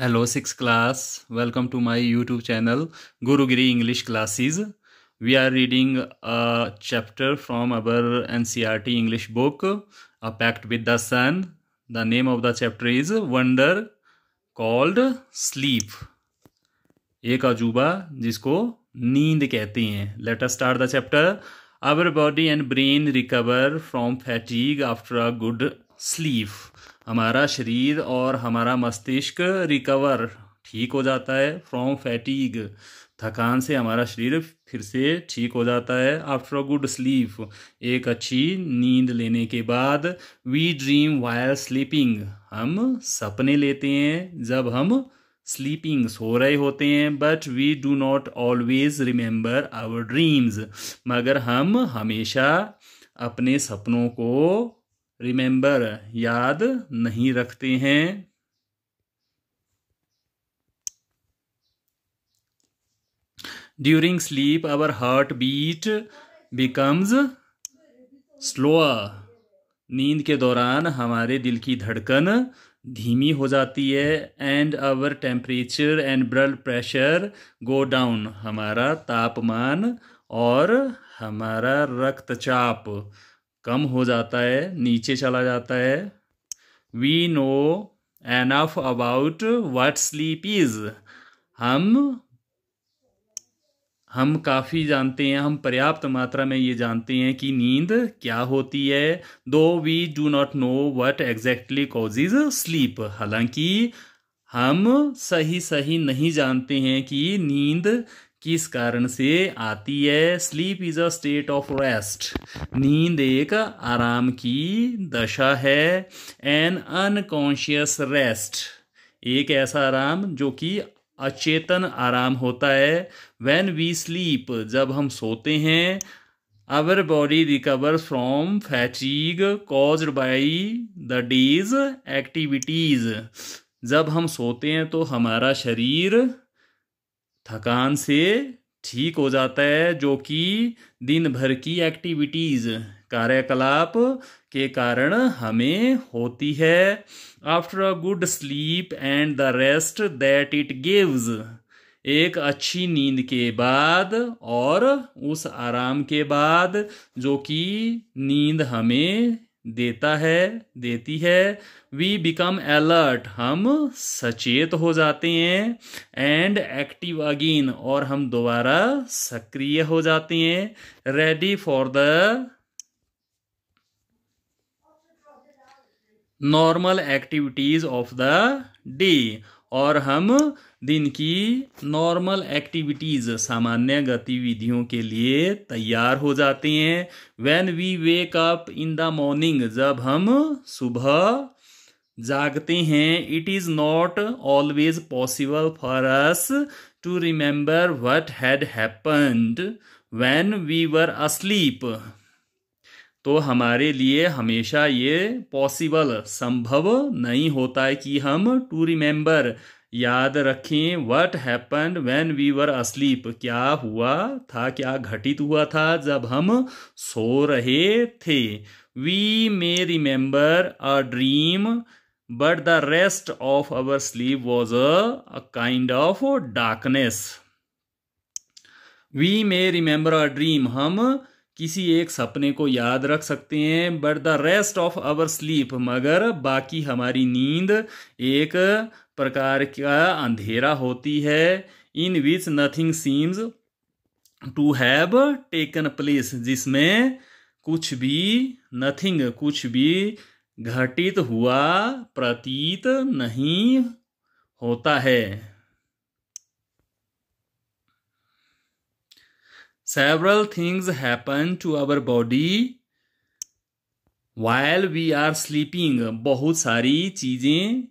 Hello six class welcome to my YouTube channel Gurugiri English classes we are reading a chapter from our NCERT English book a pact with the sun the name of the chapter is wonder called sleep एक अजूबा जिसको नींद कहते हैं let us start the chapter our body and brain recover from fatigue after a good sleep हमारा शरीर और हमारा मस्तिष्क रिकवर ठीक हो जाता है फ्रॉम फैटीग थकान से हमारा शरीर फिर से ठीक हो जाता है आफ्टर अ गुड स्लीप एक अच्छी नींद लेने के बाद वी ड्रीम वायर स्लीपिंग हम सपने लेते हैं जब हम स्लीपिंग सो रहे होते हैं but we do not always remember our dreams मगर हम हमेशा अपने सपनों को रिमेंबर याद नहीं रखते हैं during sleep our heartbeat becomes slower नींद के दौरान हमारे दिल की धड़कन धीमी हो जाती है and our temperature and blood pressure go down हमारा तापमान और हमारा रक्तचाप कम हो जाता है नीचे चला जाता है we know enough about what sleep is हम हम काफ़ी जानते हैं हम पर्याप्त मात्रा में ये जानते हैं कि नींद क्या होती है though we do not know what exactly causes sleep हालांकि हम सही सही नहीं जानते हैं कि नींद किस कारण से आती है sleep is a state of rest नींद एक आराम की दशा है एन अनकॉन्शियस रेस्ट एक ऐसा आराम जो कि अचेतन आराम होता है व्हेन वी स्लीप जब हम सोते हैं our body recover from fatigue cause by the day's activities जब हम सोते हैं तो हमारा शरीर थकान से ठीक हो जाता है जो कि दिन भर की एक्टिविटीज़ कार्यकलाप के कारण हमें होती है after a good sleep and the rest that it gives एक अच्छी नींद के बाद और उस आराम के बाद जो कि नींद हमें देता है देती है वी बिकम अलर्ट हम सचेत हो जाते हैं एंड एक्टिव अगेन और हम दोबारा सक्रिय हो जाते हैं ready for the normal activities of the day और हम दिन की नॉर्मल एक्टिविटीज़ सामान्य गतिविधियों के लिए तैयार हो जाते हैं when we wake up in the morning जब हम सुबह जागते हैं it is not always possible for us to remember what had happened when we were asleep तो हमारे लिए हमेशा ये पॉसिबल संभव नहीं होता है कि हम टू रिमेंबर याद रखें what happen when we were asleep क्या हुआ था क्या घटित हुआ था जब हम सो रहे थे we may remember a dream but the rest of our sleep was a kind of darkness we may remember a dream हम किसी एक सपने को याद रख सकते हैं but the rest of our sleep मगर बाकी हमारी नींद एक प्रकार का अंधेरा होती है in which nothing seems to have taken place जिसमें कुछ भी नथिंग कुछ भी घटित हुआ प्रतीत नहीं होता है several things happen to our body while we are sleeping बहुत सारी चीजें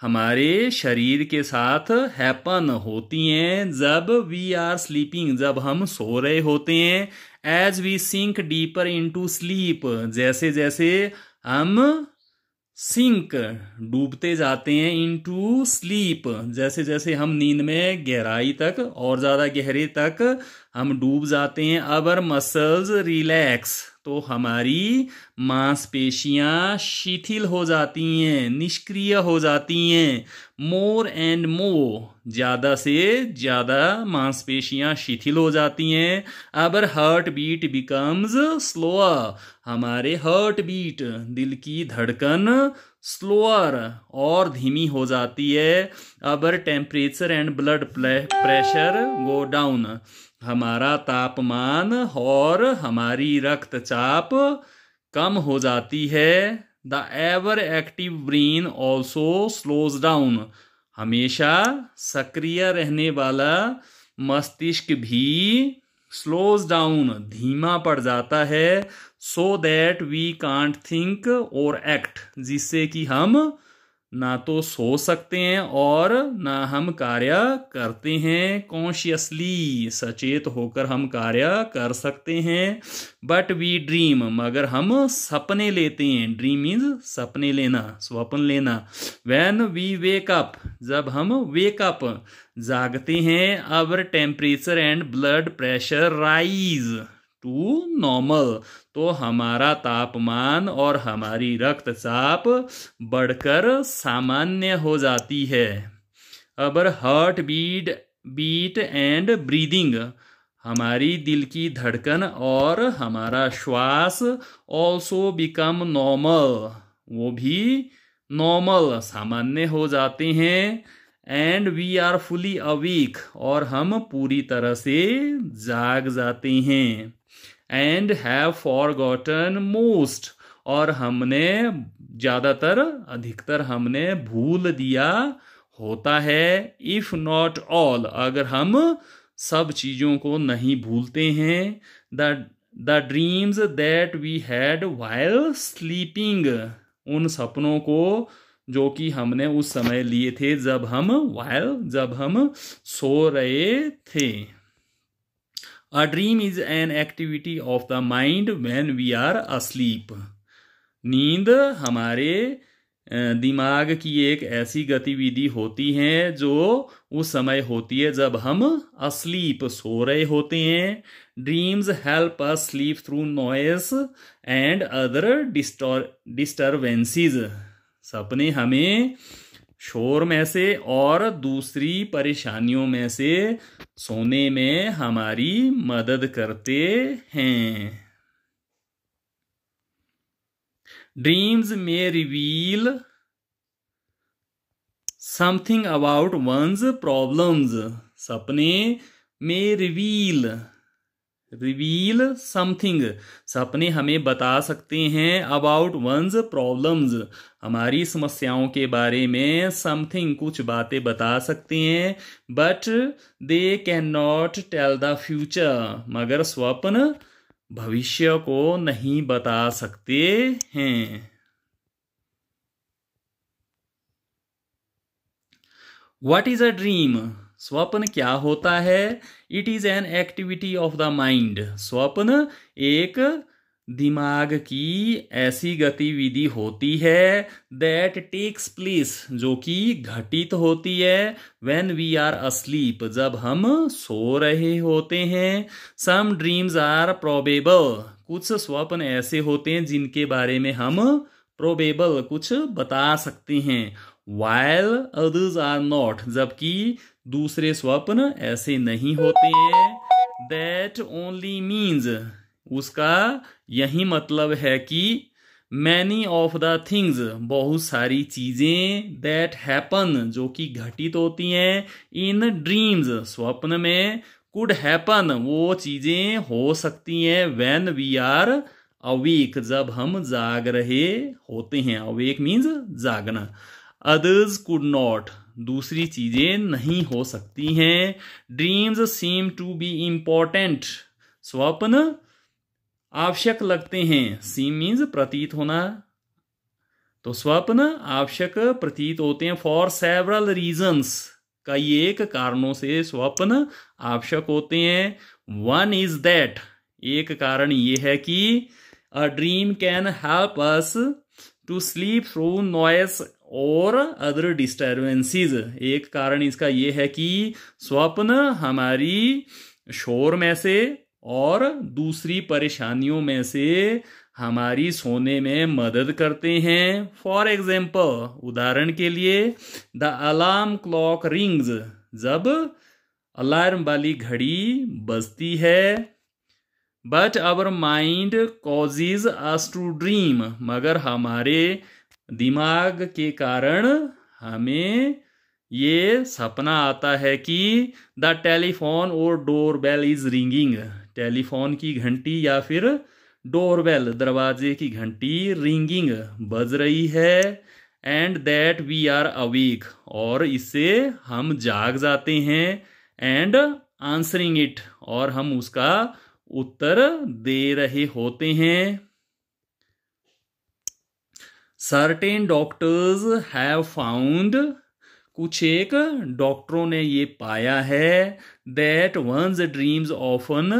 हमारे शरीर के साथ हैपन होती हैं जब वी आर स्लीपिंग जब हम सो रहे होते हैं as we sink deeper into sleep जैसे जैसे हम सिंक डूबते जाते हैं इन टू स्लीप जैसे जैसे हम नींद में गहराई तक और ज़्यादा गहरे तक हम डूब जाते हैं अवर मसल्स रिलैक्स तो हमारी मांसपेशियां शिथिल हो जाती हैं निष्क्रिय हो जाती हैं मोर एंड मोर ज़्यादा से ज़्यादा मांसपेशियां शिथिल हो जाती हैं अबर हार्ट बीट बिकम्स स्लोअ हमारे हार्ट बीट दिल की धड़कन स्लोअर और धीमी हो जाती है our temperature and blood pressure go down हमारा तापमान और हमारी रक्तचाप कम हो जाती है the ever active brain also slows down हमेशा सक्रिय रहने वाला मस्तिष्क भी स्लोज डाउन धीमा पड़ जाता है so that we can't think or act जिससे कि हम ना तो सो सकते हैं और ना हम कार्य करते हैं कॉन्शियसली सचेत होकर हम कार्य कर सकते हैं बट वी ड्रीम मगर हम सपने लेते हैं ड्रीम मीन्स सपने लेना स्वप्न लेना वैन वी वेक अप जब हम वेक अप जागते हैं our temperature and blood pressure rise to normal तो हमारा तापमान और हमारी रक्तचाप बढ़कर सामान्य हो जाती है अब heart beat beat and breathing हमारी दिल की धड़कन और हमारा श्वास ऑल्सो बिकम नॉर्मल वो भी नॉर्मल सामान्य हो जाते हैं and we are fully awake और हम पूरी तरह से जाग जाते हैं and have forgotten most और हमने ज़्यादातर अधिकतर हमने भूल दिया होता है इफ़ नॉट ऑल अगर हम सब चीज़ों को नहीं भूलते हैं the the dreams that we had while sleeping उन सपनों को जो कि हमने उस समय लिए थे जब हम वाइल जब हम सो रहे थे A dream is an activity of the mind when we are asleep. नींद हमारे दिमाग की एक ऐसी गतिविधि होती है जो उस समय होती है जब हम अस्लीप सो रहे होते हैं dreams help us sleep through noise and other disturbances सपने हमें शोर में से और दूसरी परेशानियों में से सोने में हमारी मदद करते हैं dreams may reveal something about one's problems सपने में रिवील रिवील समथिंग सपने हमें बता सकते हैं अबाउट वंस प्रॉब्लम्स हमारी समस्याओं के बारे में समथिंग कुछ बातें बता सकते हैं but they can not tell the future मगर स्वप्न भविष्य को नहीं बता सकते हैं वट इज अ ड्रीम स्वप्न क्या होता है it is an activity of the mind स्वप्न एक दिमाग की ऐसी गतिविधि होती है दैट टेक्स प्लेस जो कि घटित होती है व्हेन वी आर अस्लीप जब हम सो रहे होते हैं सम ड्रीम्स आर प्रोबेबल कुछ स्वप्न ऐसे होते हैं जिनके बारे में हम प्रोबेबल कुछ बता सकते हैं वायल अदर्स आर नॉट जबकि दूसरे स्वप्न ऐसे नहीं होते हैं दैट ओनली मीन्स उसका यही मतलब है कि मैनी ऑफ द थिंग्स बहुत सारी चीज़ें दैट हैपन जो कि घटित होती हैं इन ड्रीम्स स्वप्न में कुड हैपन वो चीज़ें हो सकती हैं वेन वी आर अवेक जब हम जाग रहे होते हैं अवेक मीन्स जागना अदर्स कुड नॉट दूसरी चीज़ें नहीं हो सकती हैं dreams seem to be important स्वप्न आवश्यक लगते हैं सीम मीन्स प्रतीत होना तो स्वप्न आवश्यक प्रतीत होते हैं फॉर सेवरल रीजन्स कई एक कारणों से स्वप्न आवश्यक होते हैं वन इज दैट एक कारण ये है कि a dream can help us to sleep through noise और अदर डिस्टर्बेंसीज एक कारण इसका ये है कि स्वप्न हमारी शोर में से और दूसरी परेशानियों में से हमारी सोने में मदद करते हैं फॉर एग्जाम्पल उदाहरण के लिए द अलार्म क्लॉक रिंग्स जब अलार्म वाली घड़ी बजती है but our mind causes us to dream मगर हमारे दिमाग के कारण हमें ये सपना आता है कि the telephone or door bell is ringing telephone की घंटी या फिर बेल दरवाजे की घंटी रिंगिंग बज रही है and that we are awake और इससे हम जाग जाते हैं एंड आंसरिंग इट और हम उसका उत्तर दे रहे होते हैं सर्टेन डॉक्टर्स हैव फाउंड कुछ एक डॉक्टरों ने ये पाया है that one's dreams often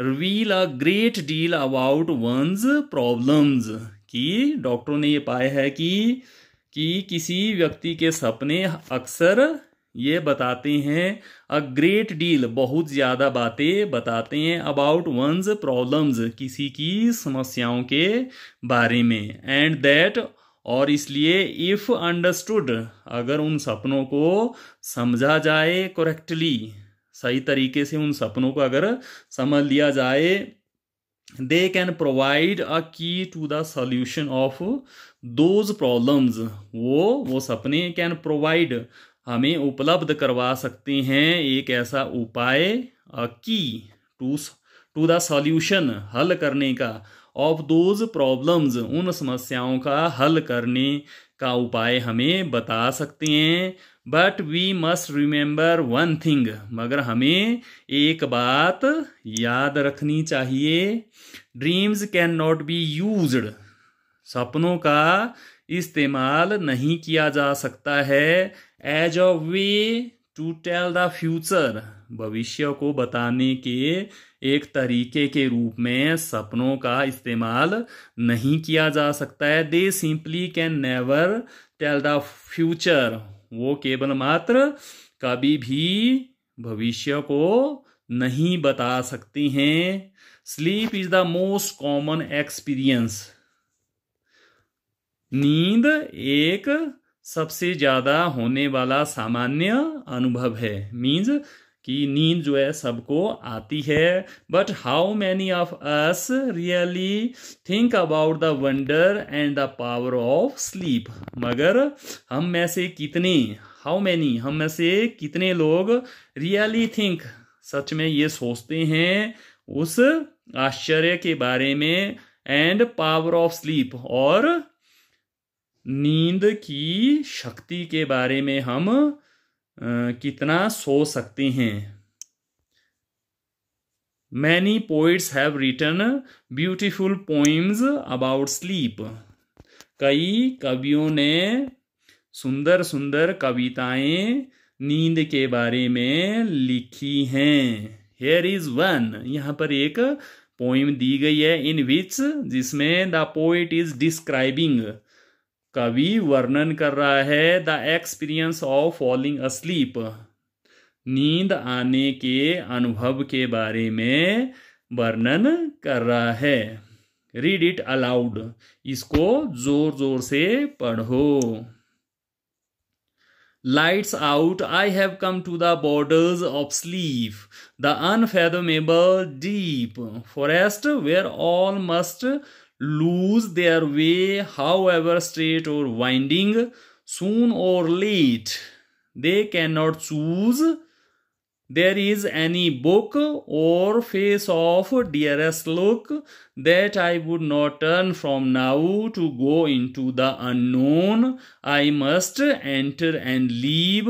reveal a great deal about one's problems कि डॉक्टरों ने ये पाया है कि कि किसी व्यक्ति के सपने अक्सर ये बताते हैं अ ग्रेट डील बहुत ज़्यादा बातें बताते हैं अबाउट वंस प्रॉब्लम्स किसी की समस्याओं के बारे में एंड दैट और इसलिए इफ़ अंडरस्टूड अगर उन सपनों को समझा जाए करेक्टली सही तरीके से उन सपनों को अगर समझ लिया जाए they can provide a key to the solution of those problems वो वो सपने कैन प्रोवाइड हमें उपलब्ध करवा सकते हैं एक ऐसा उपाय की टू टू द सॉल्यूशन हल करने का ऑफ दोज प्रॉब्लम्स उन समस्याओं का हल करने का उपाय हमें बता सकते हैं but we must remember one thing मगर हमें एक बात याद रखनी चाहिए dreams can not be used सपनों का इस्तेमाल नहीं किया जा सकता है as a way to tell the future भविष्य को बताने के एक तरीके के रूप में सपनों का इस्तेमाल नहीं किया जा सकता है they simply can never tell the future वो केवल मात्र कभी भी भविष्य को नहीं बता सकती हैं sleep is the most common experience नींद एक सबसे ज़्यादा होने वाला सामान्य अनुभव है मीन्स कि नींद जो है सबको आती है but how many of us really think about the wonder and the power of sleep मगर हम में से कितने हाउ मैनी हम में से कितने लोग रियली थिंक सच में ये सोचते हैं उस आश्चर्य के बारे में एंड पावर ऑफ स्लीप और नींद की शक्ति के बारे में हम कितना सो सकते हैं many poets have written beautiful poems about sleep कई कवियों ने सुंदर सुंदर कविताएं नींद के बारे में लिखी हैं हेयर इज वन यहाँ पर एक पोइम दी गई है इन विच जिसमें द पोइट इज डिस्क्राइबिंग कवि वर्णन कर रहा है the experience of falling asleep नींद आने के अनुभव के बारे में वर्णन कर रहा है रीड इट अलाउड इसको जोर जोर से पढ़ो lights out I have come to the borders of sleep the unfathomable deep forest where all must lose their way, however straight or winding, soon or late. They cannot choose. There is any book or face of dearest look that I would not turn from now to go into the unknown. I must enter and leave.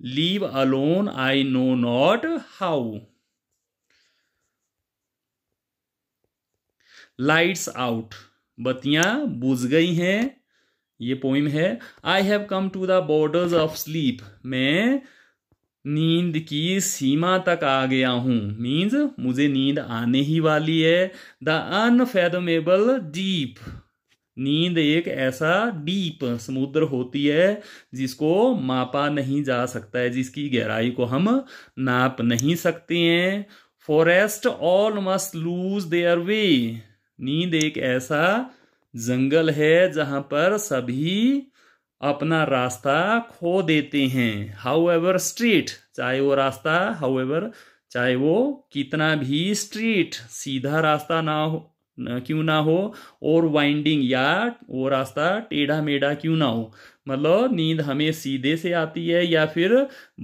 Leave alone, I know not how. Lights out बत्तियां बुझ गई हैं ये poem है I have come to the borders of sleep मैं नींद की सीमा तक आ गया हूं मीन्स मुझे नींद आने ही वाली है द अनफेदमेबल डीप नींद एक ऐसा डीप समुद्र होती है जिसको मापा नहीं जा सकता है जिसकी गहराई को हम नाप नहीं सकते हैं forest all must lose their way नींद एक ऐसा जंगल है जहां पर सभी अपना रास्ता खो देते हैं हाउ एवर स्ट्रीट चाहे वो रास्ता हाउ एवर चाहे वो कितना भी स्ट्रीट सीधा रास्ता ना हो ना क्यों ना हो और वाइंडिंग या वो रास्ता टेढ़ा मेढ़ा क्यों ना हो मतलब नींद हमें सीधे से आती है या फिर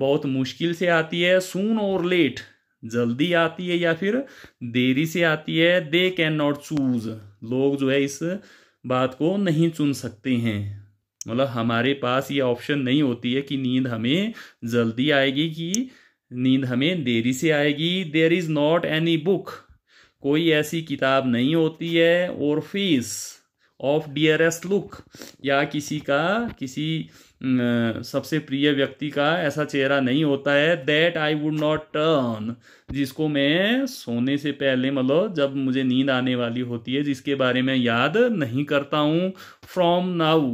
बहुत मुश्किल से आती है सून और लेट जल्दी आती है या फिर देरी से आती है दे कैन नॉट चूज लोग जो है इस बात को नहीं चुन सकते हैं मतलब हमारे पास ये ऑप्शन नहीं होती है कि नींद हमें जल्दी आएगी कि नींद हमें देरी से आएगी there is not any book कोई ऐसी किताब नहीं होती है और फीस ऑफ डियरेस्ट लुक या किसी का किसी सबसे प्रिय व्यक्ति का ऐसा चेहरा नहीं होता है that I would not turn जिसको मैं सोने से पहले मतलब जब मुझे नींद आने वाली होती है जिसके बारे में याद नहीं करता हूं from now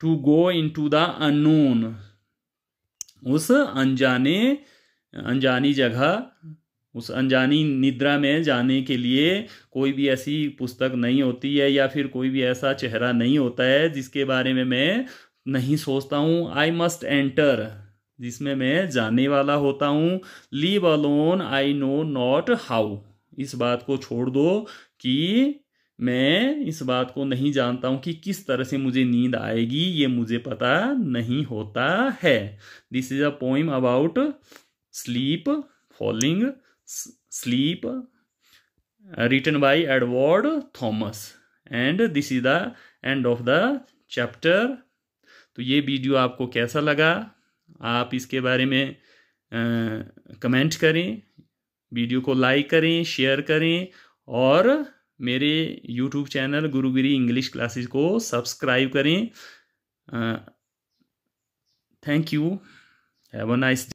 to go into the unknown उस अनजाने अनजानी जगह उस अनजानी निद्रा में जाने के लिए कोई भी ऐसी पुस्तक नहीं होती है या फिर कोई भी ऐसा चेहरा नहीं होता है जिसके बारे में मैं नहीं सोचता हूँ आई मस्ट एंटर जिसमें मैं जाने वाला होता हूँ leave alone I know not how इस बात को छोड़ दो कि मैं इस बात को नहीं जानता हूँ कि किस तरह से मुझे नींद आएगी ये मुझे पता नहीं होता है this is a poem about sleep falling sleep uh, written by edward thomas and this is the end of the chapter तो ये वीडियो आपको कैसा लगा आप इसके बारे में कमेंट करें वीडियो को लाइक करें शेयर करें और मेरे YouTube channel Gurugiri English classes को सब्सक्राइब करें thank you have a nice